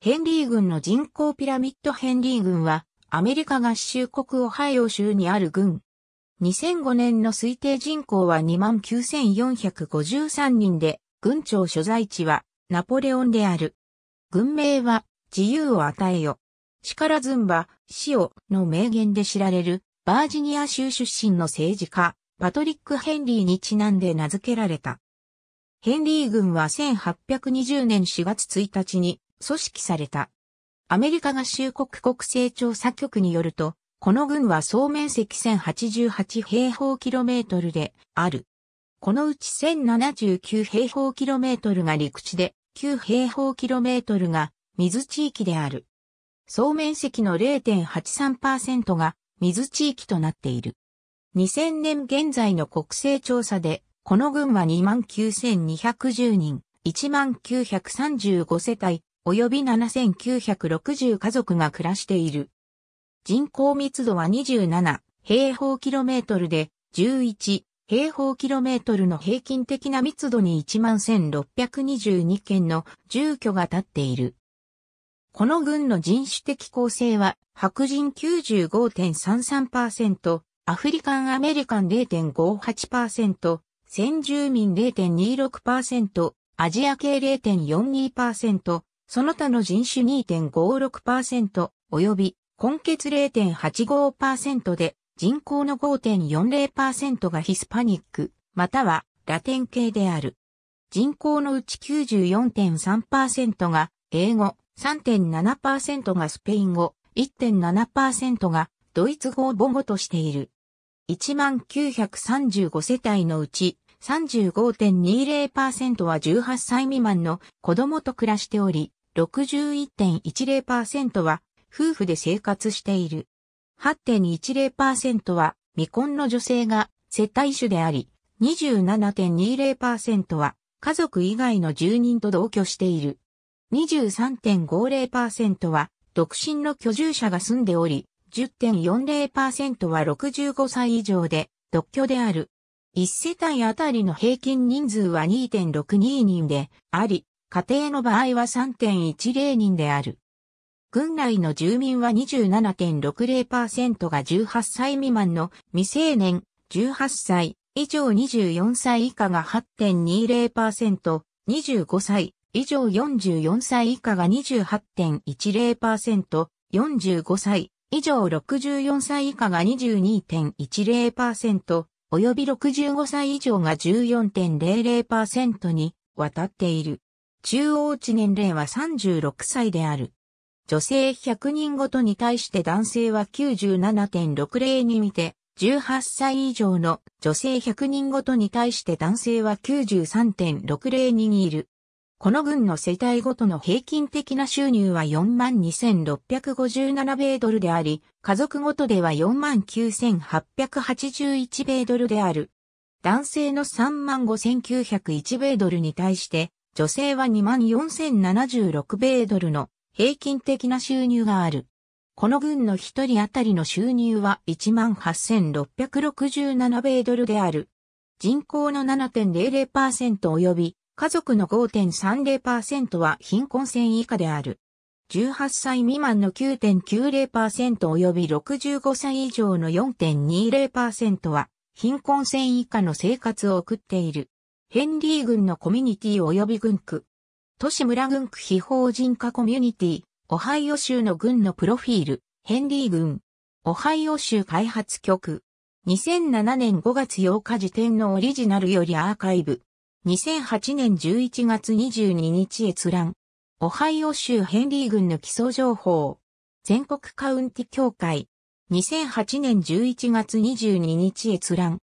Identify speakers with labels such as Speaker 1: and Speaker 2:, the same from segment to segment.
Speaker 1: ヘンリー軍の人口ピラミッドヘンリー軍は、アメリカ合衆国オハイオ州にある軍。2005年の推定人口は29,453人で、軍庁所在地はナポレオンである。軍名は自由を与えよ。力ずんズンバ、シオの名言で知られるバージニア州出身の政治家、パトリック・ヘンリーにちなんで名付けられた。ヘンリー軍は1820年4月1日に組織された。アメリカ合衆国国勢調査局によると、この軍は総面積1088平方キロメートルである。このうち1079平方キロメートルが陸地で、9平方キロメートルが水地域である。総面積の0.83%が水地域となっている。2000年現在の国勢調査で、この軍は29,210人、19,35世帯、及び7960家族が暮らしている。人口密度は27平方キロメートルで11平方キロメートルの平均的な密度に11,622件の住居が建っている。この軍の人種的構成は白人95.33%、アフリカンアメリカン0.58%、先住民0.26%、アジア系0.42%、その他の人種2.56%及び根血0.85%で人口の5.40%がヒスパニック、またはラテン系である。人口のうち94.3%が英語、3.7%がスペイン語、1.7%がドイツ語を母語としている。1 9 3 5世帯のうち35.20%は18歳未満の子供と暮らしており、61.10%は夫婦で生活している。8.10%は未婚の女性が接待主であり、27.20%は家族以外の住人と同居している。23.50%は独身の居住者が住んでおり、10.40%は65歳以上で独居である。1世帯あたりの平均人数は2.62人であり、家庭の場合は3.10人である。郡内の住民は27.60%が18歳未満の未成年、18歳以上24歳以下が8.20%、25歳以上44歳以下が28.10%、45歳以上64歳以下が22.10%、及び65歳以上が14.00%に渡っている。中央値年齢は36歳である。女性100人ごとに対して男性は97.60に見て、18歳以上の女性100人ごとに対して男性は93.60にいる。この軍の世帯ごとの平均的な収入は42,657米ドルであり、家族ごとでは49,881米ドルである。男性の35,901米ドルに対して、女性は24,076米ドルの平均的な収入がある。この軍の一人当たりの収入は18,667米ドルである。人口の7.00%及び家族の5.30%は貧困線以下である。18歳未満の9.90%及び65歳以上の4.20%は貧困線以下の生活を送っている。ヘンリー郡のコミュニティ及び郡区。都市村郡区非法人化コミュニティ、オハイオ州の郡のプロフィール、ヘンリー郡。オハイオ州開発局。2007年5月8日時点のオリジナルよりアーカイブ。2008年11月22日閲覧。オハイオ州ヘンリー郡の基礎情報。全国カウンティ協会。2008年11月22日閲覧。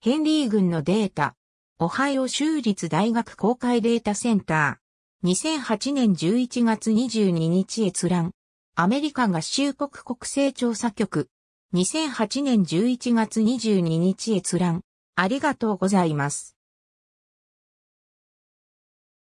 Speaker 1: ヘンリー郡のデータ。オハイオ州立大学公開データセンター。2008年11月22日閲覧。アメリカ合衆国国勢調査局。2008年11月22日閲覧。ありがとうございます。